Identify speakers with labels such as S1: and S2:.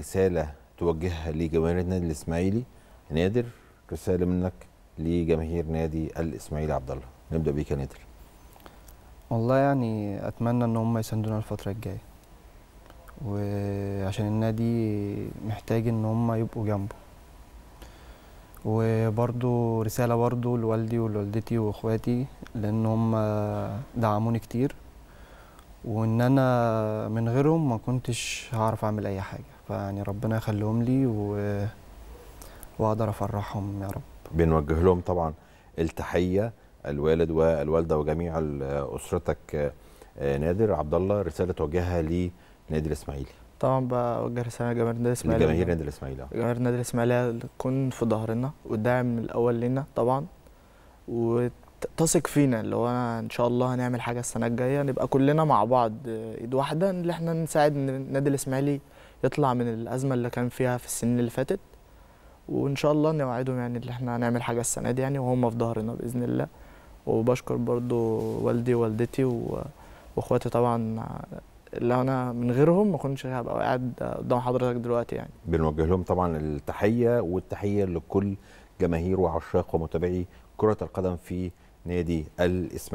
S1: رساله توجهها لجماهير النادي الاسماعيلي نادر رساله منك لجماهير نادي الاسماعيلي عبد الله نبدا بيك يا نادر والله
S2: يعني اتمنى ان هم يساندونا الفتره الجايه وعشان النادي محتاج ان هم يبقوا جنبه وبرده رسالة برده لوالدي ولوالدتي واخواتي لان هم دعموني كتير وان انا من غيرهم ما كنتش هعرف اعمل اي حاجة فيعني ربنا يخليهم لي و... واقدر افرحهم يا رب
S1: بنوجه لهم طبعا التحيه الوالد والوالده وجميع اسرتك آه، نادر عبد الله رساله توجهها لنادي الاسماعيلي
S3: طبعا بوجه رساله لجماهير النادي الاسماعيلي لجماهير النادي الاسماعيلي آه. جماهير النادي الاسماعيلي تكون في ظهرنا والداعم الاول لنا طبعا وتثق فينا اللي هو ان شاء الله هنعمل حاجه السنه الجايه نبقى كلنا مع بعض آه، ايد واحده ان احنا نساعد النادي الاسماعيلي يطلع من الازمه اللي كان فيها في السنين اللي فاتت وان شاء الله نوعدهم يعني اللي احنا هنعمل حاجه السنه دي يعني وهم في ظهرنا باذن الله وبشكر برضو والدي ووالدتي واخواتي طبعا لو انا من غيرهم ما كنتش هبقى قاعد قدام حضرتك دلوقتي يعني
S1: بنوجه لهم طبعا التحيه والتحيه لكل جماهير وعشاق ومتابعي كره القدم في نادي الاسماعيلي